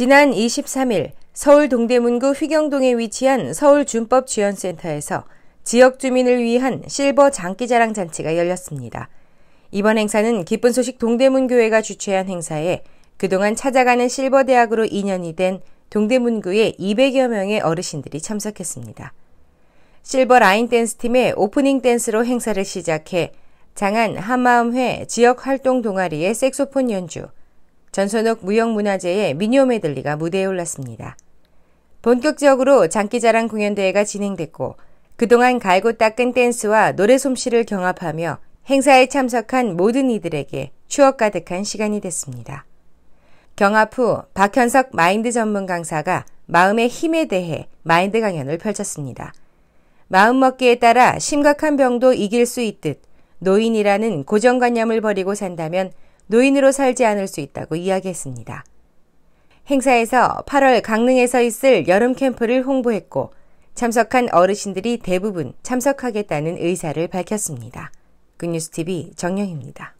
지난 23일 서울 동대문구 휘경동에 위치한 서울준법지원센터에서 지역 주민을 위한 실버 장기자랑 잔치가 열렸습니다. 이번 행사는 기쁜 소식 동대문교회가 주최한 행사에 그동안 찾아가는 실버대학으로 인연이 된 동대문구의 200여 명의 어르신들이 참석했습니다. 실버 라인 댄스팀의 오프닝 댄스로 행사를 시작해 장안 한마음회 지역 활동 동아리의 색소폰 연주, 전선옥 무형문화재의 미니오 메들리가 무대에 올랐습니다. 본격적으로 장기자랑 공연대회가 진행됐고 그동안 갈고 닦은 댄스와 노래 솜씨를 경합하며 행사에 참석한 모든 이들에게 추억 가득한 시간이 됐습니다. 경합 후 박현석 마인드 전문 강사가 마음의 힘에 대해 마인드 강연을 펼쳤습니다. 마음먹기에 따라 심각한 병도 이길 수 있듯 노인이라는 고정관념을 버리고 산다면 노인으로 살지 않을 수 있다고 이야기했습니다. 행사에서 8월 강릉에서 있을 여름 캠프를 홍보했고 참석한 어르신들이 대부분 참석하겠다는 의사를 밝혔습니다. 굿뉴스TV 정영입니다.